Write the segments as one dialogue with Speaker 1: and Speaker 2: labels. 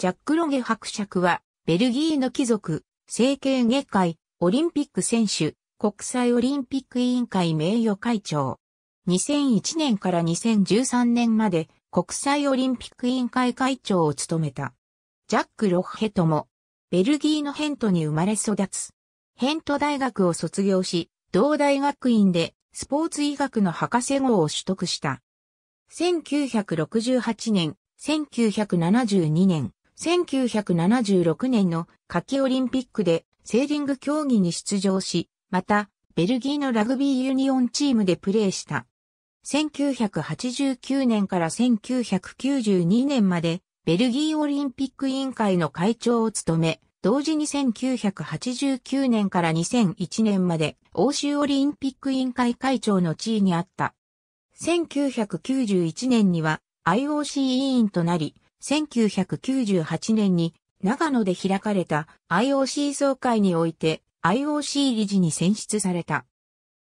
Speaker 1: ジャック・ロゲ伯爵は、ベルギーの貴族、政経月会、オリンピック選手、国際オリンピック委員会名誉会長。2001年から2013年まで国際オリンピック委員会会長を務めた。ジャック・ロッヘトも、ベルギーのヘントに生まれ育つ。ヘント大学を卒業し、同大学院でスポーツ医学の博士号を取得した。1968年、1972年、1976年の夏季オリンピックでセーリング競技に出場し、また、ベルギーのラグビーユニオンチームでプレーした。1989年から1992年まで、ベルギーオリンピック委員会の会長を務め、同時に1989年から2001年まで欧州オリンピック委員会会長の地位にあった。1991年には IOC 委員となり、1998年に長野で開かれた IOC 総会において IOC 理事に選出された。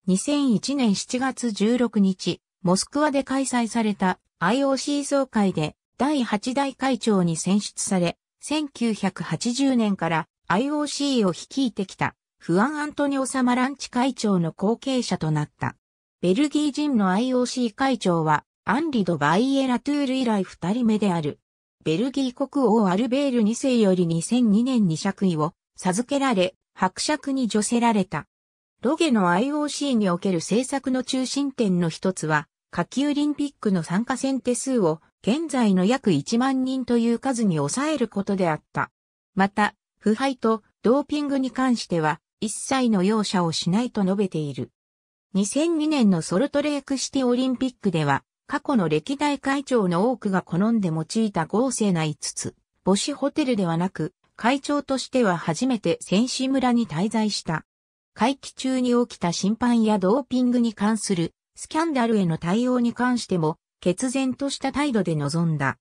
Speaker 1: 2001年7月16日、モスクワで開催された IOC 総会で第8代会長に選出され、1980年から IOC を率いてきたフアン・アントニオ・サマランチ会長の後継者となった。ベルギー人の IOC 会長はアンリド・バイエラトゥール以来二人目である。ベルギー国王アルベール2世より2002年に爵位を授けられ、伯爵に助せられた。ロゲの IOC における政策の中心点の一つは、夏季オリンピックの参加選定数を現在の約1万人という数に抑えることであった。また、腐敗とドーピングに関しては、一切の容赦をしないと述べている。2002年のソルトレークシティオリンピックでは、過去の歴代会長の多くが好んで用いた豪勢な5つ、母子ホテルではなく、会長としては初めて選手村に滞在した。会期中に起きた審判やドーピングに関するスキャンダルへの対応に関しても、決然とした態度で臨んだ。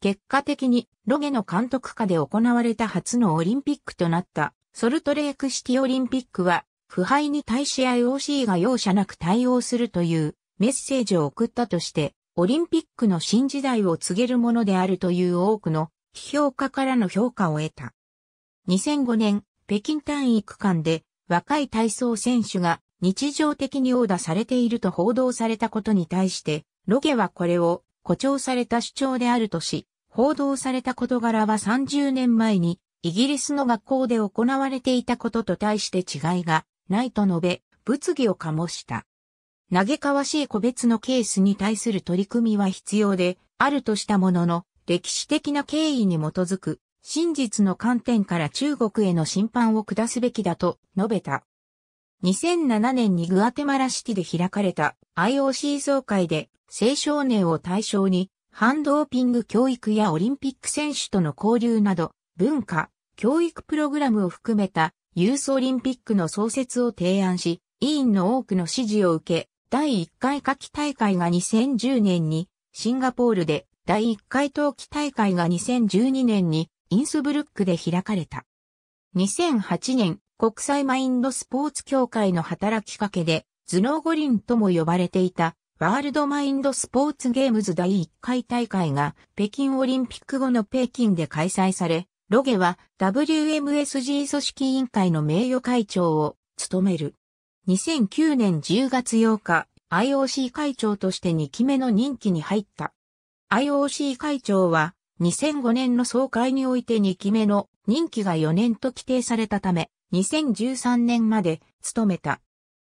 Speaker 1: 結果的に、ロゲの監督下で行われた初のオリンピックとなったソルトレークシティオリンピックは、腐敗に対し IOC が容赦なく対応するというメッセージを送ったとして、オリンピックの新時代を告げるものであるという多くの批評家からの評価を得た。2005年、北京単位区間で若い体操選手が日常的に殴打されていると報道されたことに対して、ロケはこれを誇張された主張であるとし、報道された事柄は30年前にイギリスの学校で行われていたことと対して違いがないと述べ、物議を醸した。嘆かわしい個別のケースに対する取り組みは必要で、あるとしたものの、歴史的な経緯に基づく、真実の観点から中国への審判を下すべきだと述べた。2007年にグアテマラシティで開かれた IOC 総会で青少年を対象に反ドーピング教育やオリンピック選手との交流など文化、教育プログラムを含めたユースオリンピックの創設を提案し、委員の多くの支持を受け、第1回夏季大会が2010年にシンガポールで、第1回冬季大会が2012年にインスブルックで開かれた。2008年、国際マインドスポーツ協会の働きかけで、頭脳五輪とも呼ばれていた、ワールドマインドスポーツゲームズ第1回大会が、北京オリンピック後の北京で開催され、ロゲは WMSG 組織委員会の名誉会長を務める。2009年10月8日、IOC 会長として2期目の任期に入った。IOC 会長は、2005年の総会において2期目の任期が4年と規定されたため、2013年まで務めた。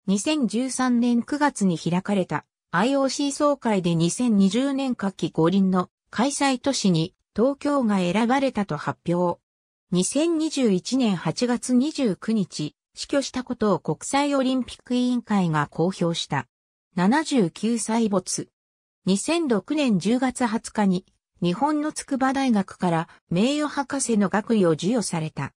Speaker 1: 2013年9月に開かれた IOC 総会で2020年夏季五輪の開催都市に東京が選ばれたと発表。2021年8月29日、死去したことを国際オリンピック委員会が公表した。79歳没。2006年10月20日に日本の筑波大学から名誉博士の学位を授与された。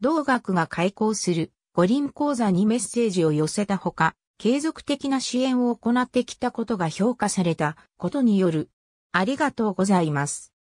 Speaker 1: 同学が開校する五輪講座にメッセージを寄せたほか、継続的な支援を行ってきたことが評価されたことによる。ありがとうございます。